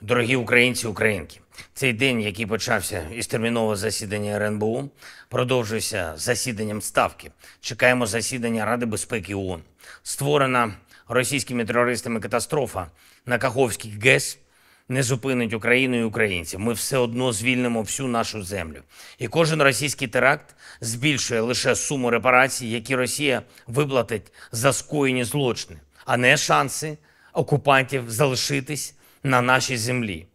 Дорогі українці, українки, цей день, який почався із термінового засідання РНБУ, продовжується засіданням ставки. Чекаємо засідання Ради безпеки ООН. Створена російськими терористами катастрофа на Каховській ГЕС не зупинить Україну і українців. Ми все одно звільнимо всю нашу землю. І кожен російський теракт збільшує лише суму репарацій, які Росія виплатить за скоєні злочини, а не шанси окупантів залишитись на нашій землі.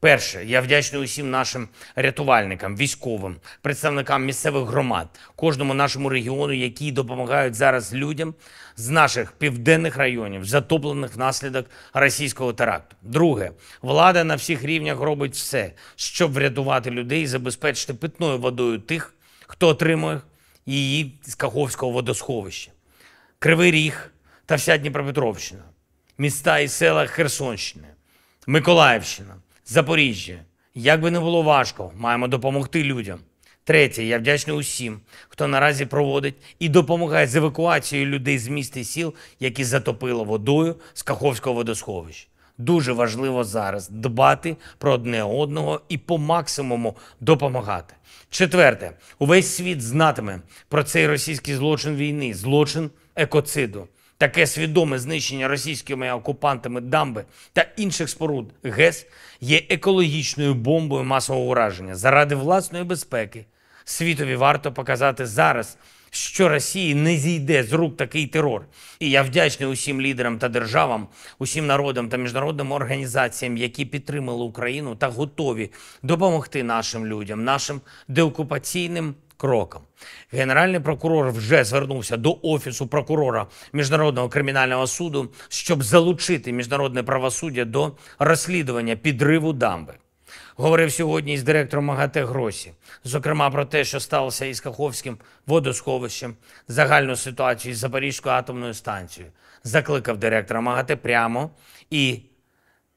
Перше, я вдячний усім нашим рятувальникам, військовим, представникам місцевих громад, кожному нашому регіону, які допомагають зараз людям з наших південних районів, затоплених внаслідок російського теракту. Друге, влада на всіх рівнях робить все, щоб врятувати людей і забезпечити питною водою тих, хто отримує її з Каховського водосховища, Кривий Ріг та вся Дніпропетровщина, міста і села Херсонщини. Миколаївщина, Запоріжжя. Як би не було важко, маємо допомогти людям. Третє, я вдячний усім, хто наразі проводить і допомагає з евакуацією людей з міст і сіл, які затопило водою з Каховського водосховища. Дуже важливо зараз дбати про одне одного і по максимуму допомагати. Четверте, увесь світ знатиме про цей російський злочин війни, злочин екоциду. Таке свідоме знищення російськими окупантами дамби та інших споруд ГЕС є екологічною бомбою масового ураження заради власної безпеки. Світові варто показати зараз, що Росії не зійде з рук такий терор. І я вдячний усім лідерам та державам, усім народам та міжнародним організаціям, які підтримали Україну та готові допомогти нашим людям, нашим деокупаційним кроком. Генеральний прокурор вже звернувся до офісу прокурора міжнародного кримінального суду, щоб залучити міжнародне правосуддя до розслідування підриву дамби. Говорив сьогодні із директором МАГАТЕ Гросі, зокрема про те, що сталося із Каховським водосховищем, загальну ситуацію із Запорізькою атомною станцією. Закликав директора МАГАТЕ прямо і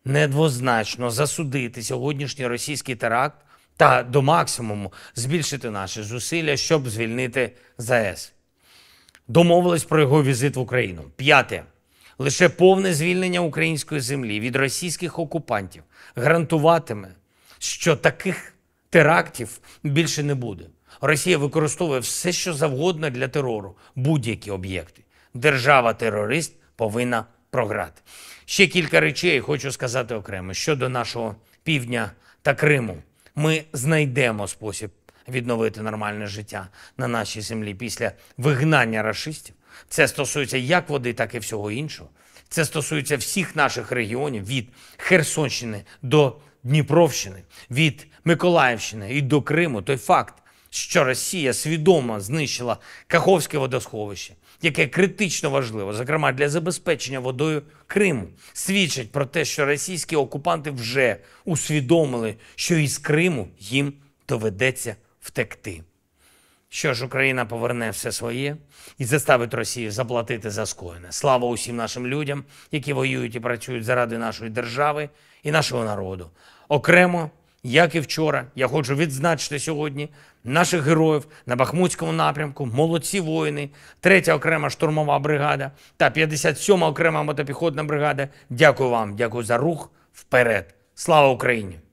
недвозначно засудити сьогоднішній російський теракт та до максимуму збільшити наші зусилля, щоб звільнити ЗАЕС. Домовились про його візит в Україну. П'яте. Лише повне звільнення української землі від російських окупантів гарантуватиме, що таких терактів більше не буде. Росія використовує все, що завгодно для терору, будь-які об'єкти. Держава-терорист повинна програти. Ще кілька речей хочу сказати окремо щодо нашого півдня та Криму. Ми знайдемо спосіб відновити нормальне життя на нашій землі після вигнання расистів. Це стосується як води, так і всього іншого. Це стосується всіх наших регіонів від Херсонщини до Дніпровщини, від Миколаївщини і до Криму. Той факт, що Росія свідомо знищила Каховське водосховище, яке критично важливо, зокрема для забезпечення водою Криму, свідчить про те, що російські окупанти вже усвідомили, що із Криму їм доведеться втекти. Що ж, Україна поверне все своє і заставить Росію заплатити за скоєне. Слава усім нашим людям, які воюють і працюють заради нашої держави і нашого народу. Окремо. Як і вчора, я хочу відзначити сьогодні наших героїв на Бахмутському напрямку, молодці воїни, 3 окрема штурмова бригада та 57-ма окрема мотопіхотна бригада. Дякую вам, дякую за рух вперед. Слава Україні!